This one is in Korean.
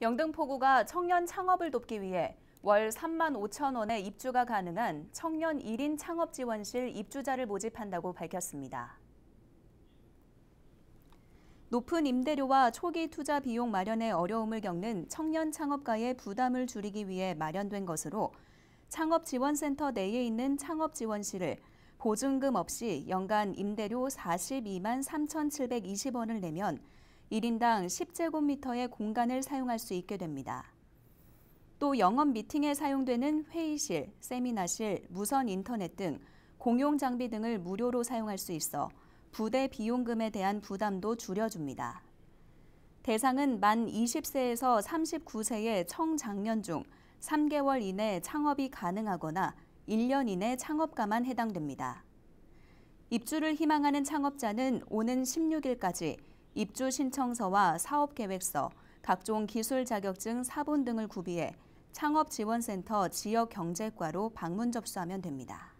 영등포구가 청년 창업을 돕기 위해 월 3만 5천 원에 입주가 가능한 청년 1인 창업지원실 입주자를 모집한다고 밝혔습니다. 높은 임대료와 초기 투자 비용 마련에 어려움을 겪는 청년 창업가의 부담을 줄이기 위해 마련된 것으로 창업지원센터 내에 있는 창업지원실을 보증금 없이 연간 임대료 42만 3,720원을 내면 1인당 10제곱미터의 공간을 사용할 수 있게 됩니다. 또 영업 미팅에 사용되는 회의실, 세미나실, 무선 인터넷 등 공용 장비 등을 무료로 사용할 수 있어 부대 비용금에 대한 부담도 줄여줍니다. 대상은 만 20세에서 39세의 청장년 중 3개월 이내 창업이 가능하거나 1년 이내 창업가만 해당됩니다. 입주를 희망하는 창업자는 오는 16일까지 입주 신청서와 사업 계획서, 각종 기술 자격증 사본 등을 구비해 창업지원센터 지역경제과로 방문 접수하면 됩니다.